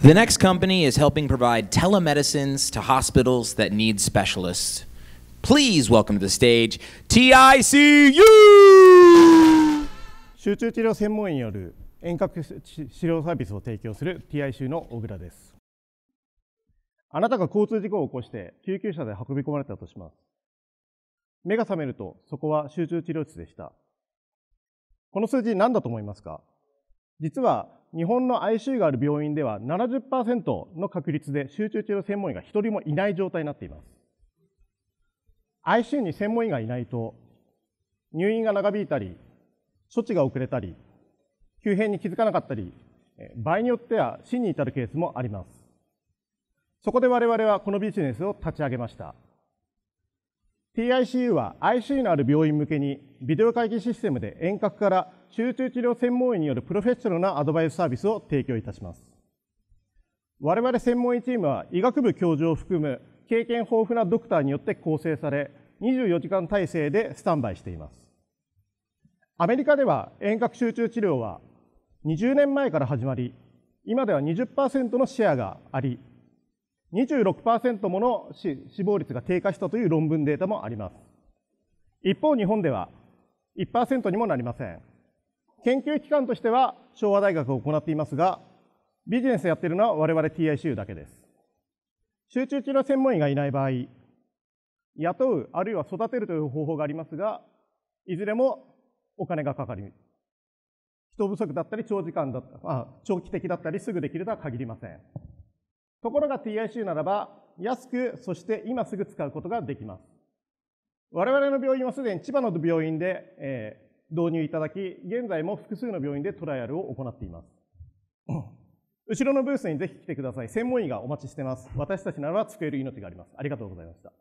The next company is helping provide telemedicines to hospitals that need specialists. Please welcome to the stage TICU! 集中治療専門医による遠隔治療サービスを提供する TICU の小倉です。あなたが交通事故を起こして救急車で運び込まれたとします。目が覚めるとそこは集中治療室でした。この数字何だと思いますか実は日本の ICU がある病院では70%の確率で集中治療専門医が1人もいない状態になっています。ICU に専門医がいないと、入院が長引いたり、処置が遅れたり、急変に気づかなかったり、場合によっては死に至るケースもあります。そこで我々はこのビジネスを立ち上げました。TICU は ICU のある病院向けにビデオ会議システムで遠隔から集中治療専門医によるプロフェッショナルなアドバイスサービスを提供いたします。我々専門医チームは医学部教授を含む経験豊富なドクターによって構成され、24時間体制でスタンバイしています。アメリカでは遠隔集中治療は20年前から始まり、今では20%のシェアがあり、26%もの死亡率が低下したという論文データもあります。一方、日本では1%にもなりません。研究機関としては昭和大学を行っていますが、ビジネスやっているのは我々 TICU だけです。集中治療専門医がいない場合、雇うあるいは育てるという方法がありますが、いずれもお金がかかり、人不足だったり長時間だった、長期的だったりすぐできるとは限りません。ところが TIC ならば、安く、そして今すぐ使うことができます。我々の病院はすでに千葉の病院で、えー、導入いただき、現在も複数の病院でトライアルを行っています。後ろのブースにぜひ来てください。専門医がお待ちしています。私たちならば救える命があります。ありがとうございました。